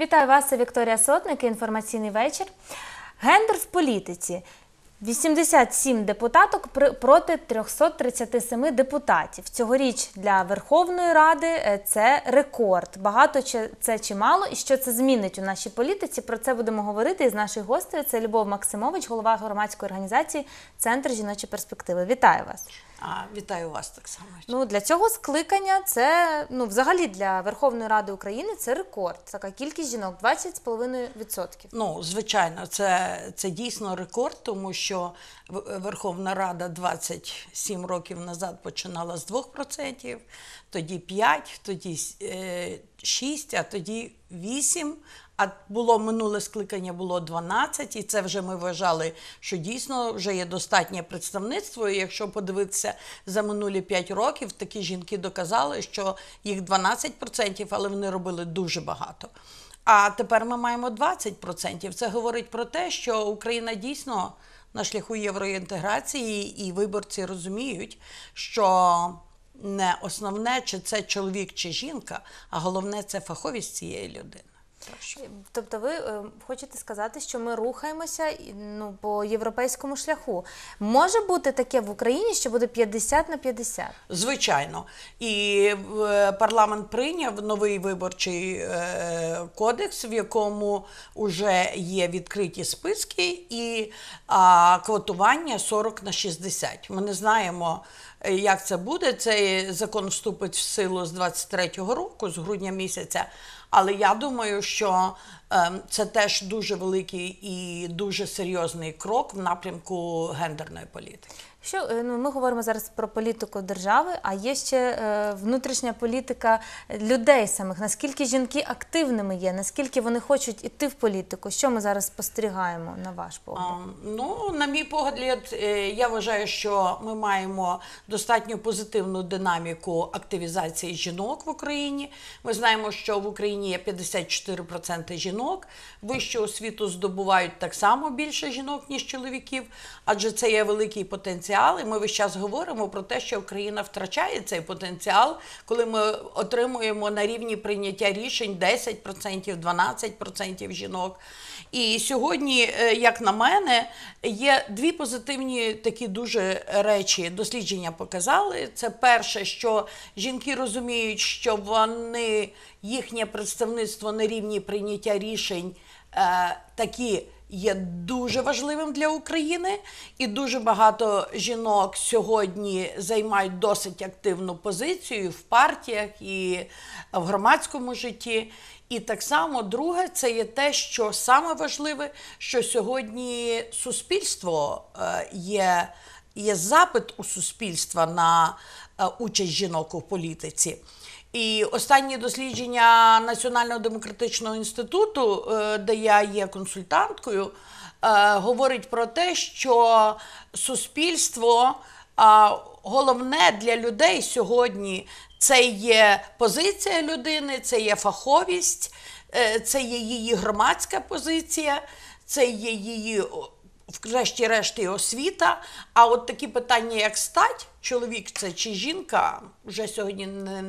Вітаю вас, це Вікторія Сотник. Інформаційний вечір. Гендер в політиці. 87 депутаток проти 337 депутатів. Цьогоріч для Верховної Ради е, це рекорд. Багато чи це чимало, і що це змінить у нашій політиці? Про це будемо говорити із нашою гостею. Це Любов Максимович, голова громадської організації Центр жіночої перспективи. Вітаю вас. А вітаю вас так само. Ну для цього скликання це ну взагалі для Верховної Ради України це рекорд. Така кількість жінок 20,5%. Ну звичайно, це це дійсно рекорд, тому що Верховна Рада 27 років назад починала з 2%, тоді 5%, тоді 6%, е, а тоді 8%, а було минуле скликання було 12, і це вже ми вважали, що дійсно вже є достатнє представництво. І Якщо подивитися за минулі 5 років, такі жінки доказали, що їх 12%, але вони робили дуже багато. А тепер ми маємо 20%. Це говорить про те, що Україна дійсно на шляху євроінтеграції, і виборці розуміють, що не основне, чи це чоловік чи жінка, а головне це фаховість цієї людини. Ем, тобто, ви е, хочете сказати, що ми рухаємося ну, по європейському шляху. Може бути таке в Україні, що буде 50 на 50? Звичайно, і е, парламент прийняв новий виборчий е, кодекс, в якому вже є відкриті списки і а, квотування 40 на 60. Ми не знаємо. Е, як це буде? Цей закон вступить в силу з 23-го року, з грудня місяця. Але я думаю, що Ем, це теж дуже великий і дуже серйозний крок в напрямку гендерної політики. Що е, ну ми говоримо зараз про політику держави, а є ще е, внутрішня політика людей самих. Наскільки жінки активними є, наскільки вони хочуть іти в політику? Що ми зараз спостерігаємо на ваш погляд? А, ем, ну на мій погляд, е, я вважаю, що ми маємо достатньо позитивну динаміку активізації жінок в Україні. Ми знаємо, що в Україні є 54% жінок жінок. Вищу освіту здобувають так само більше жінок, ніж чоловіків, адже це є великий потенціал. І ми весь час говоримо про те, що Україна втрачає цей потенціал, коли ми отримуємо на рівні прийняття рішень 10%, 12% жінок. І сьогодні, е, як на мене, є дві позитивні такі дуже речі. Дослідження показали. Це перше, що жінки розуміють, що вони їхнє представництво на рівні прийняття рішень е, такі є дуже важливим для України, і дуже багато жінок сьогодні займають досить активну позицію в партіях і в громадському житті. І так само друге, це є те, що саме важливе, що сьогодні суспільство е, є. Є запит у суспільства на е, участь жінок у політиці. І останні дослідження Національного демократичного інституту, е, де я є консультанткою, е, говорить про те, що суспільство е, головне для людей сьогодні це є позиція людини, це є фаховість, це є її громадська позиція, це є її врешті-решт і освіта. А от такі питання, як стать, чоловік це чи жінка, вже сьогодні не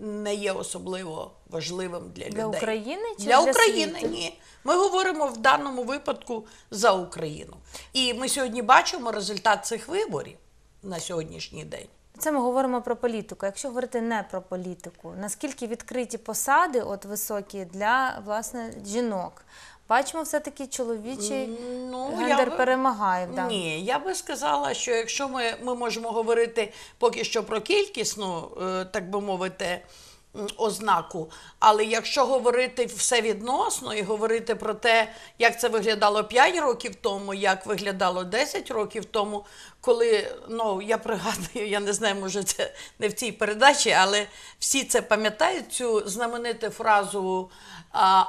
не є особливо важливим для, людей. Для України чи для, для України світу? ні. Ми говоримо в даному випадку за Україну. І ми сьогодні бачимо результат цих виборів на сьогоднішній день. Це ми говоримо про політику. Якщо говорити не про політику, наскільки відкриті посади, от високі для власне жінок? Бачимо, все-таки чоловічий ну, гендер би... перемагає. Да. Ні, я би сказала, що якщо ми, ми можемо говорити поки що про кількісну, е, так би мовити ознаку. Але якщо говорити все відносно і говорити про те, як це виглядало 5 років тому, як виглядало 10 років тому, коли ну я пригадую, я не знаю, може це не в цій передачі, але всі це пам'ятають цю знамениту фразу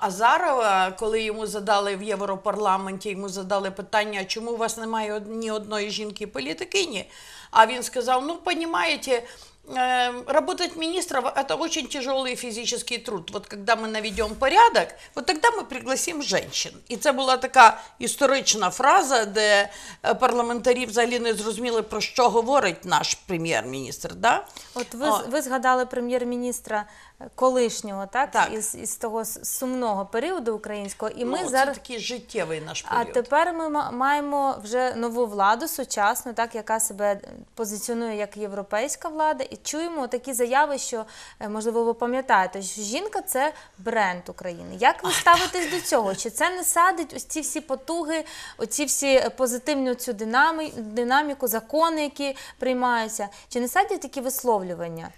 Азарова, коли йому задали в Європарламенті, йому задали питання, чому у вас немає ні одної жінки-політикині. А він сказав: ну, понімаєте, работать министром – это очень тяжелый физический труд. Вот когда мы наведем порядок, вот тогда ми пригласимо жінчин. І це була така історична фраза, де е, парламентарі взагалі не зрозуміли, про що говорить наш прем'єр-міністр. Да? От ви, ви згадали прем'єр-міністра колишнього, так, так. Із, із того сумного періоду українського, і ну, ми ну, зараз такий життєвий наш період. А тепер ми маємо вже нову владу сучасну, так яка себе позиціонує як європейська влада, і чуємо такі заяви, що е, можливо ви пам'ятаєте, що жінка це бренд України. Як ви ставитесь до цього? Чи це не садить ось ці всі потуги, оці всі е, позитивну цю динаміку, закони, які приймаються, чи не садять такі висловлювання?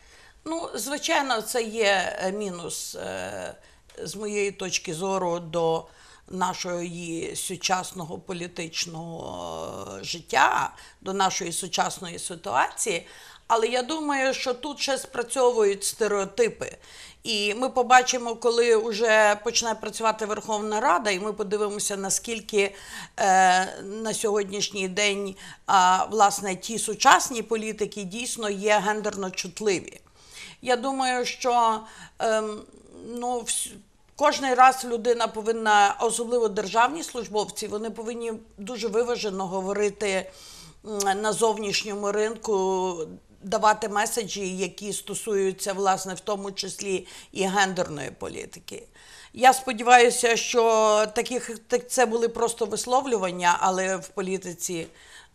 Ну, звичайно, це є е, мінус е, з моєї точки зору до нашої сучасного політичного е, життя, до нашої сучасної ситуації. Але я думаю, що тут ще спрацьовують стереотипи. І ми побачимо, коли вже почне працювати Верховна Рада, і ми подивимося, наскільки е, на сьогоднішній день е, власне ті сучасні політики дійсно є гендерно чутливі. Я думаю, що ем, ну, вс... кожний раз людина повинна, особливо державні службовці, вони повинні дуже виважено говорити на зовнішньому ринку. Давати меседжі, які стосуються, власне, в тому числі і гендерної політики. Я сподіваюся, що таких це були просто висловлювання, але в політиці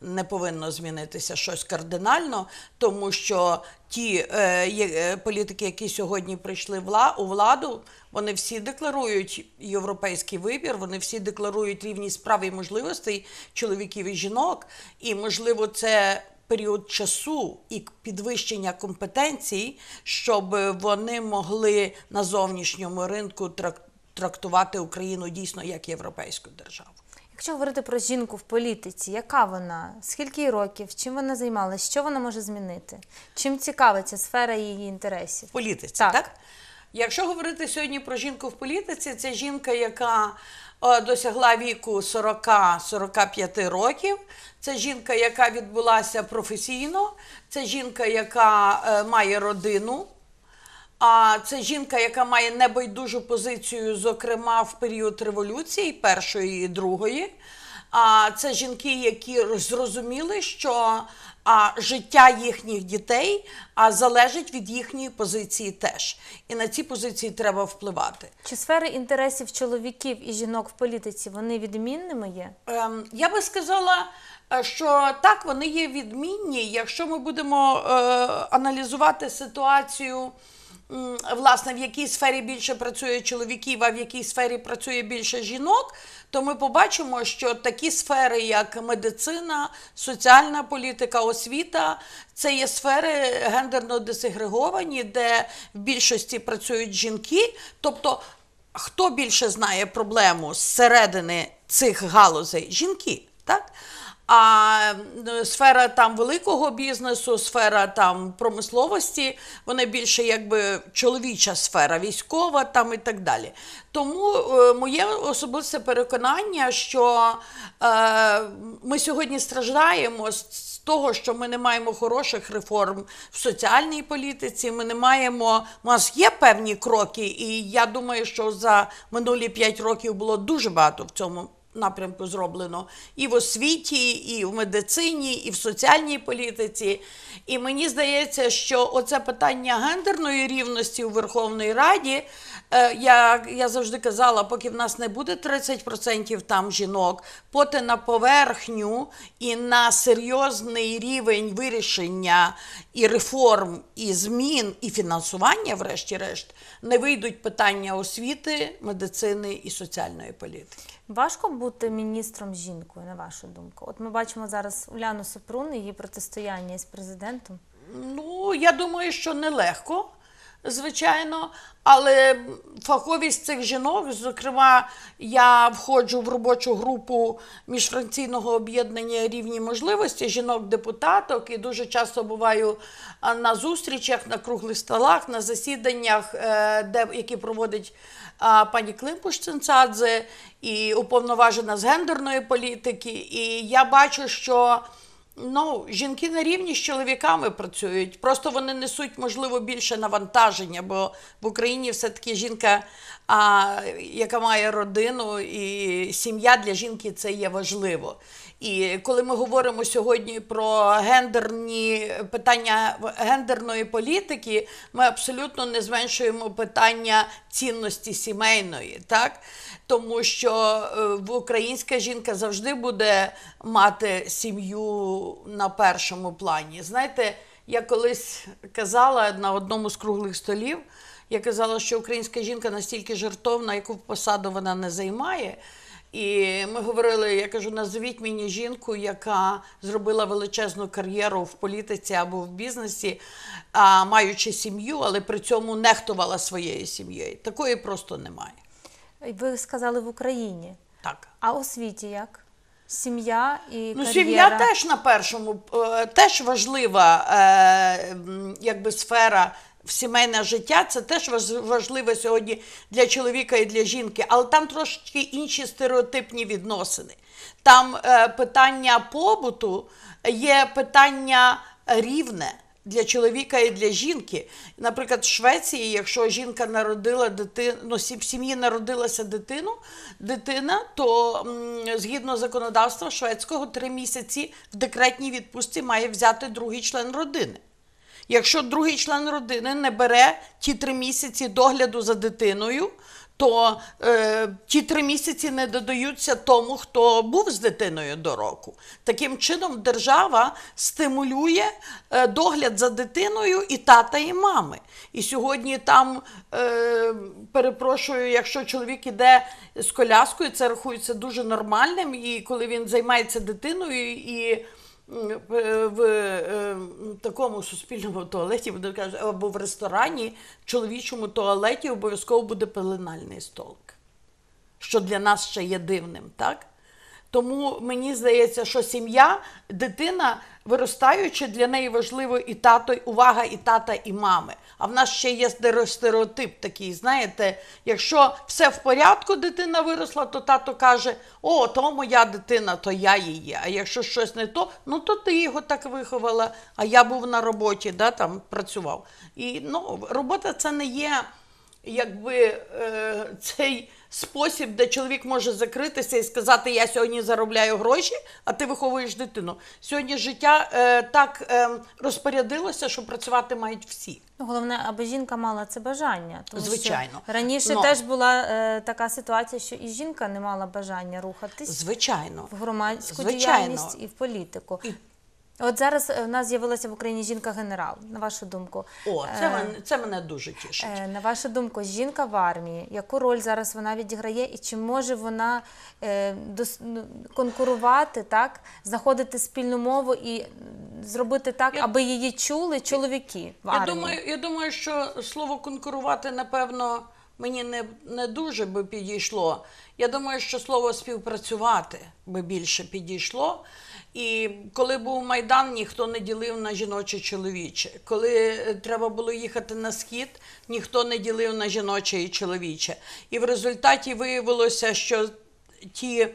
не повинно змінитися щось кардинально, тому що ті е, е, політики, які сьогодні прийшли вла у владу, вони всі декларують європейський вибір, вони всі декларують рівність прав і можливостей чоловіків і жінок, і можливо, це. Період часу і підвищення компетенцій, щоб вони могли на зовнішньому ринку трактувати Україну дійсно як європейську державу. Якщо говорити про жінку в політиці, яка вона, скільки їй років, чим вона займалася, що вона може змінити? Чим цікавиться сфера її інтересів? В політиці, так? так? Якщо говорити сьогодні про жінку в політиці, це жінка, яка е, досягла віку 40-45 років, це жінка, яка відбулася професійно, це жінка, яка е, має родину. А це жінка, яка має небайдужу позицію, зокрема в період революції, першої і другої. А це жінки, які зрозуміли, що а життя їхніх дітей а залежить від їхньої позиції, теж і на ці позиції треба впливати. Чи сфери інтересів чоловіків і жінок в політиці вони відмінними є? Ем, я би сказала, е, що так вони є відмінні, якщо ми будемо е, аналізувати ситуацію власне в якій сфері більше працює чоловіків, а в якій сфері працює більше жінок, то ми побачимо, що такі сфери, як медицина, соціальна політика, освіта, це є сфери гендерно десегреговані, де в більшості працюють жінки. Тобто, хто більше знає проблему зсередини цих галузей? Жінки, так? А сфера там великого бізнесу, сфера там промисловості, вона більше якби чоловіча сфера, військова там і так далі. Тому е, моє особисте переконання, що е, ми сьогодні страждаємо з того, що ми не маємо хороших реформ в соціальній політиці. Ми не маємо у нас є певні кроки, і я думаю, що за минулі п'ять років було дуже багато в цьому напрямку зроблено і в освіті, і в медицині, і в соціальній політиці. І мені здається, що оце питання гендерної рівності у Верховній Раді. Е, я я завжди казала, поки в нас не буде 30% там жінок, поти на поверхню і на серйозний рівень вирішення і реформ, і змін, і фінансування, врешті-решт, не вийдуть питання освіти, медицини і соціальної політики. Важко бути міністром жінкою, на вашу думку? От ми бачимо зараз Уляну Супрун, її протистояння із президентом. Ну, я думаю, що нелегко, звичайно, але фаховість цих жінок, зокрема, я входжу в робочу групу міжфракційного об'єднання рівні можливості жінок-депутаток і дуже часто буваю е, на зустрічах, на круглих столах, на засіданнях, е, де які проводить пані Климпуш Цинцадзе, і уповноважена з гендерної політики. І я бачу, що ну, жінки на рівні з чоловіками працюють. Просто вони несуть, можливо, більше навантаження, бо в Україні все-таки жінка, а, яка має родину і сім'я для жінки, це є важливо. І коли ми говоримо сьогодні про гендерні питання гендерної політики, ми абсолютно не зменшуємо питання цінності сімейної, так тому що е, українська жінка завжди буде мати сім'ю на першому плані. Знаєте, я колись казала на одному з круглих столів, я казала, що українська жінка настільки жертовна, яку посаду вона не займає. І ми говорили, я кажу, назвіть мені жінку, яка зробила величезну кар'єру в політиці або в бізнесі, а маючи сім'ю, але при цьому нехтувала своєю сім'єю. Такої просто немає. Ви сказали в Україні. Так. А у світі як? Сім'я і кар'єра? Ну, сім'я теж на першому, е, теж важлива е, якби сфера в сімейне життя, це теж важливо сьогодні для чоловіка і для жінки, але там трошки інші стереотипні відносини. Там е, питання побуту є питання рівне. Для чоловіка і для жінки, наприклад, в Швеції, якщо жінка народила дитину, ну, в сім'ї народилася дитину, дитина, то згідно законодавства шведського три місяці в декретній відпустці має взяти другий член родини. Якщо другий член родини не бере ті три місяці догляду за дитиною, то е, ті три місяці не додаються тому, хто був з дитиною до року. Таким чином, держава стимулює е, догляд за дитиною і тата, і мами. І сьогодні там е, перепрошую, якщо чоловік іде з коляскою, це рахується дуже нормальним. І коли він займається дитиною і в е, такому суспільному туалеті, буде каже, або в ресторані, в чоловічому туалеті обов'язково буде пеленальний столик, що для нас ще є дивним, так? Тому мені здається, що сім'я, дитина виростаючи, для неї важливо і тато, увага, і тата, і мами. А в нас ще є стереотип такий. Знаєте, якщо все в порядку, дитина виросла, то тато каже: О, то моя дитина, то я її. А якщо щось не то, ну то ти його так виховала. А я був на роботі, да, там працював. І ну, робота це не є, якби е, цей спосіб, де чоловік може закритися і сказати, я сьогодні заробляю гроші, а ти виховуєш дитину. Сьогодні життя е, так е, розпорядилося, що працювати мають всі. Ну, Головне, аби жінка мала це бажання. Тому Звичайно. Що раніше Но. теж була е, така ситуація, що і жінка не мала бажання рухатись Звичайно. в громадську Звичайно. діяльність і в політику. І От зараз у е, нас з'явилася в Україні жінка-генерал. На вашу думку, о це е, мене це мене дуже тішить. Е, на вашу думку, жінка в армії, яку роль зараз вона відіграє, і чи може вона ну, конкурувати, так знаходити спільну мову і зробити так, я, аби її чули чоловіки в армії? Я думаю, я думаю, що слово конкурувати напевно мені не не дуже би підійшло. Я думаю, що слово співпрацювати би більше підійшло. І коли був майдан, ніхто не ділив на жіноче чоловіче. Коли е, треба було їхати на схід, ніхто не ділив на жіноче і чоловіче. І в результаті виявилося, що ті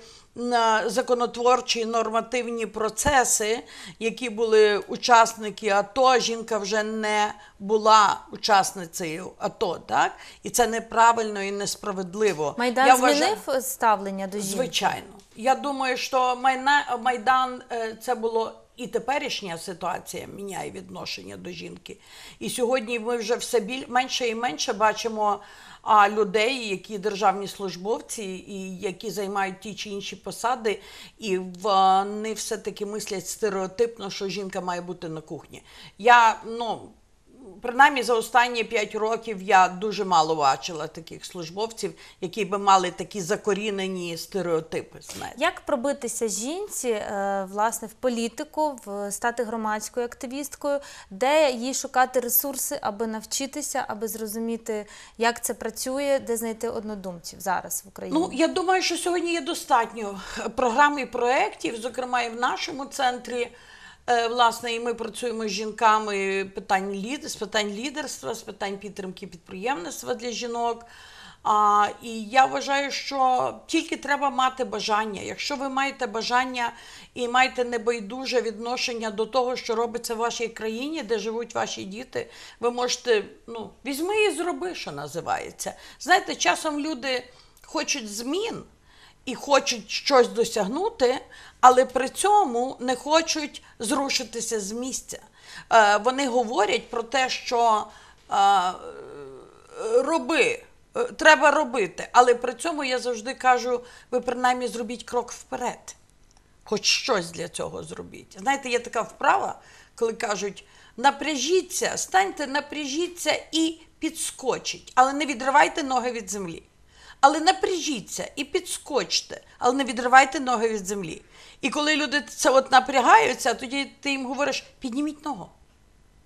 законотворчі нормативні процеси, які були учасники АТО, жінка вже не була учасницею АТО, так? І це неправильно і несправедливо. Майдан Я змінив ставлення до жінки? Звичайно. Я думаю, що Майдан е, це було і теперішня ситуація міняє відношення до жінки. І сьогодні ми вже все біль... менше і менше бачимо а, людей, які державні службовці, і які займають ті чи інші посади, і вони все таки мислять стереотипно, що жінка має бути на кухні. Я ну принаймні за останні п'ять років я дуже мало бачила таких службовців, які би мали такі закорінені стереотипи. Знаєте. Як пробитися жінці е, власне в політику, в стати громадською активісткою, де їй шукати ресурси, аби навчитися, аби зрозуміти, як це працює, де знайти однодумців зараз в Україні? Ну я думаю, що сьогодні є достатньо е, програм і проєктів, зокрема і в нашому центрі. Е, власне, і ми працюємо з жінками питань лід з питань лідерства, з питань підтримки підприємництва для жінок. А, І я вважаю, що тільки треба мати бажання. Якщо ви маєте бажання і маєте небайдуже відношення до того, що робиться в вашій країні, де живуть ваші діти, ви можете ну візьми і зроби, що називається. Знаєте, часом люди хочуть змін і хочуть щось досягнути, але при цьому не хочуть зрушитися з місця. Е, вони говорять про те, що е, роби. Е, треба робити, але при цьому я завжди кажу: ви принаймні зробіть крок вперед, хоч щось для цього зробіть. Знаєте, є така вправа, коли кажуть: напряжіться, станьте, напряжіться і підскочіть, але не відривайте ноги від землі. Але напряжіться і підскочте, але не відривайте ноги від землі. І коли люди це от напрягаються, тоді ти їм говориш, підніміть ногу.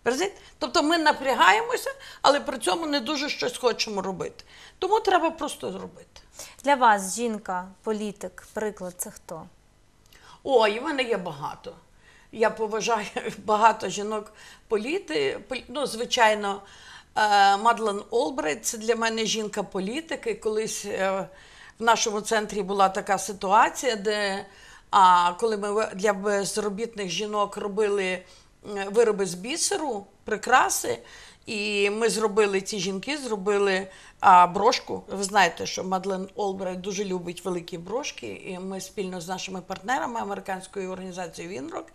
Розумієте? Тобто ми напрягаємося, але при цьому не дуже щось хочемо робити. Тому треба просто зробити. Для вас, жінка, політик, приклад, це хто? Ой, в мене є багато. Я поважаю багато жінок політи. Ну, звичайно, е, Мадлен Олбрайт це для мене жінка політики. Колись е, в нашому центрі була така ситуація, де а коли ми для безробітних жінок робили вироби з бісеру, прикраси. І ми зробили ці жінки, зробили а, брошку. Ви знаєте, що Мадлен Олбрайт дуже любить великі брошки. І ми спільно з нашими партнерами американською організацією Вінрок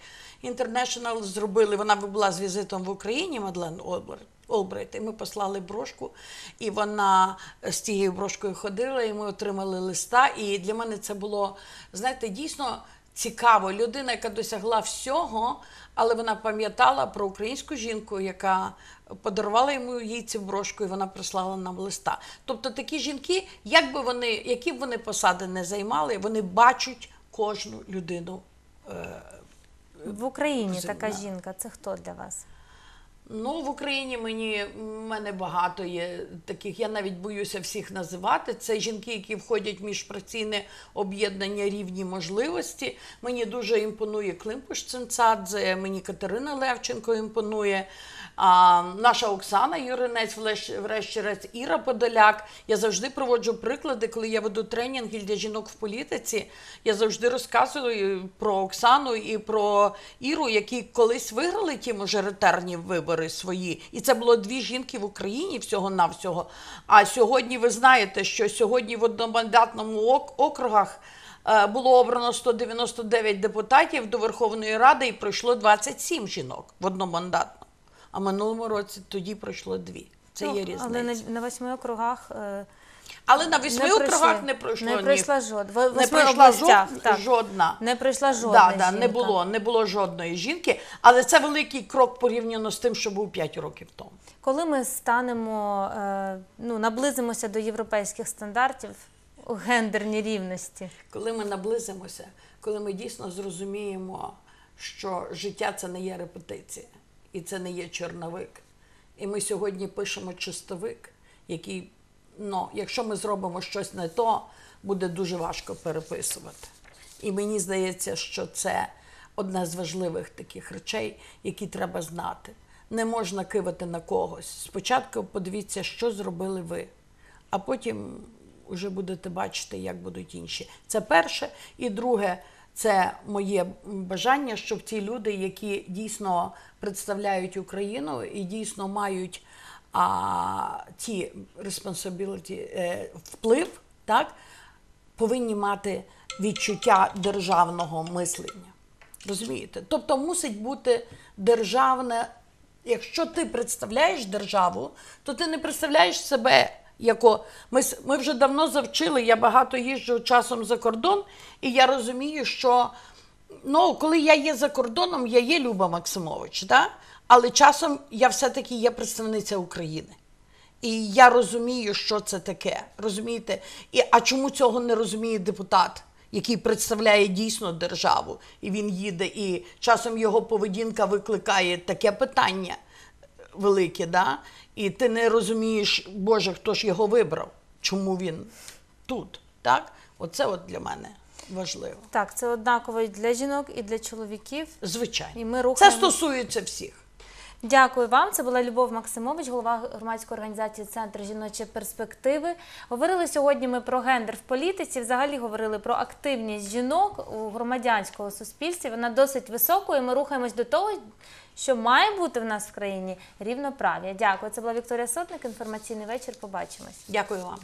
Інтернешнл зробили. Вона була з візитом в Україні Мадлен Олбрайт. Олбрайт, і ми послали брошку, і вона з тією брошкою ходила, і ми отримали листа. І для мене це було знаєте, дійсно цікаво. Людина, яка досягла всього, але вона пам'ятала про українську жінку, яка подарувала йому їй цю брошку, і вона прислала нам листа. Тобто такі жінки, як би вони, які б вони посади не займали, вони бачать кожну людину. Е, в Україні Зимна. така жінка. Це хто для вас? Ну, в Україні мені мене багато є таких. Я навіть боюся всіх називати. Це жінки, які входять в міжпраційне об'єднання рівні можливості. Мені дуже імпонує Климпуш Цинцадзе, мені Катерина Левченко імпонує. А, Наша Оксана Юринець, врешті-решт, Іра Подоляк. Я завжди проводжу приклади, коли я веду тренінги для жінок в політиці. Я завжди розказую про Оксану і про Іру, які колись виграли ті мажоритарні вибори вибори свої. І це було дві жінки в Україні всього-навсього. А сьогодні ви знаєте, що сьогодні в одномандатному округах е, було обрано 199 депутатів до Верховної Ради і пройшло 27 жінок в одномандатному. А минулому році тоді пройшло дві. Це ну, є різниця. Але на, на восьми округах. Е... Але на восьми округах не пройшло не пройшла жодна. Не пройшла жодна. Не пройшла жодна. Да, да, не було не було жодної жінки, але це великий крок порівняно з тим, що був п'ять років тому. Коли ми станемо, е, ну наблизимося до європейських стандартів у гендерній рівності, коли ми наблизимося, коли ми дійсно зрозуміємо, що життя це не є репетиція і це не є чорновик. І ми сьогодні пишемо чистовик, який Но ну, якщо ми зробимо щось не то, буде дуже важко переписувати. І мені здається, що це одна з важливих таких речей, які треба знати. Не можна кивати на когось. Спочатку подивіться, що зробили ви, а потім вже будете бачити, як будуть інші. Це перше. І друге, це моє бажання, щоб ті люди, які дійсно представляють Україну і дійсно мають а, ті responsibility, е, вплив, так, повинні мати відчуття державного мислення. Розумієте? Тобто мусить бути державне. Якщо ти представляєш державу, то ти не представляєш себе. Яко ми ми вже давно завчили, я багато їжджу часом за кордон, і я розумію, що ну, коли я є за кордоном, я є Люба Максимович. Да? Але часом я все-таки є представниця України. І я розумію, що це таке. Розумієте? І, А чому цього не розуміє депутат, який представляє дійсно державу? І він їде, і часом його поведінка викликає таке питання велике, да? і ти не розумієш, Боже, хто ж його вибрав? Чому він тут? Так? Оце от для мене. Важливо так, це однаково і для жінок і для чоловіків. Звичайно, і ми рухаємо... Це стосується всіх. Дякую вам. Це була Любов Максимович, голова громадської організації Центр жіночі перспективи. Говорили сьогодні. Ми про гендер в політиці. Взагалі говорили про активність жінок у громадянському суспільстві. Вона досить високою. Ми рухаємось до того, що має бути в нас в країні рівноправ'я. Дякую. Це була Вікторія Сотник. Інформаційний вечір. Побачимось. Дякую вам.